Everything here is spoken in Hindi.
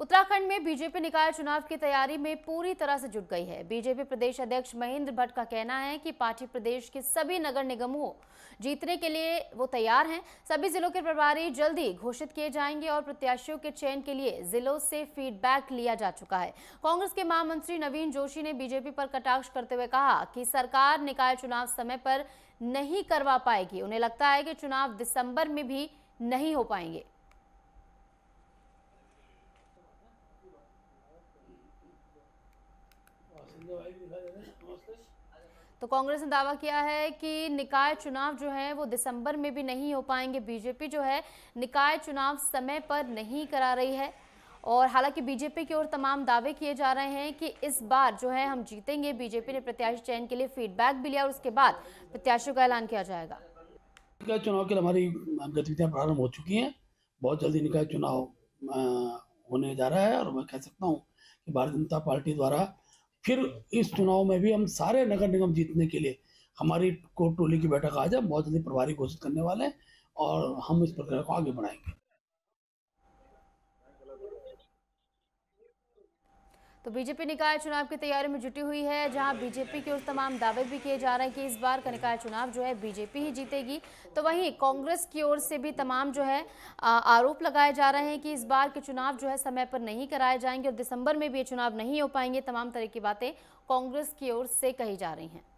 उत्तराखंड में बीजेपी निकाय चुनाव की तैयारी में पूरी तरह से जुट गई है बीजेपी प्रदेश अध्यक्ष महेंद्र भट्ट का कहना है कि पार्टी प्रदेश के सभी नगर निगमों को जीतने के लिए वो तैयार हैं सभी जिलों के प्रभारी जल्दी घोषित किए जाएंगे और प्रत्याशियों के चयन के लिए जिलों से फीडबैक लिया जा चुका है कांग्रेस के महामंत्री नवीन जोशी ने बीजेपी पर कटाक्ष करते हुए कहा कि सरकार निकाय चुनाव समय पर नहीं करवा पाएगी उन्हें लगता है कि चुनाव दिसंबर में भी नहीं हो पाएंगे तो कांग्रेस ने दावा किया है कि निकाय चुनाव जो है वो दिसंबर में भी नहीं हो पाएंगे बीजेपी जो है निकाय चुनाव समय पर नहीं करा रही है और हालांकि बीजेपी की ओर तमाम दावे किए जा रहे हैं कि इस बार जो है हम जीतेंगे बीजेपी ने प्रत्याशी चयन के लिए फीडबैक भी लिया और उसके बाद प्रत्याशियों का ऐलान किया जाएगा निकाय चुनाव के लिए हमारी गतिविधियां प्रारंभ हो चुकी हैं बहुत जल्दी निकाय चुनाव होने जा रहा है और मैं कह सकता हूँ कि भारतीय जनता पार्टी द्वारा फिर इस चुनाव में भी हम सारे नगर निगम जीतने के लिए हमारी कोर टोली की बैठक आज है बहुत जल्दी प्रभारी घोषित करने वाले हैं और हम इस प्रक्रिया को आगे बढ़ाएंगे तो बीजेपी निकाय चुनाव की तैयारी में जुटी हुई है जहां बीजेपी की ओर तमाम दावे भी किए जा रहे हैं कि इस बार का निकाय चुनाव जो है बीजेपी ही जीतेगी तो वहीं कांग्रेस की ओर से भी तमाम जो है आरोप लगाए जा रहे हैं कि इस बार के चुनाव जो है समय पर नहीं कराए जाएंगे और दिसंबर में भी ये चुनाव नहीं हो पाएंगे तमाम तरह की बातें कांग्रेस की ओर से कही जा रही हैं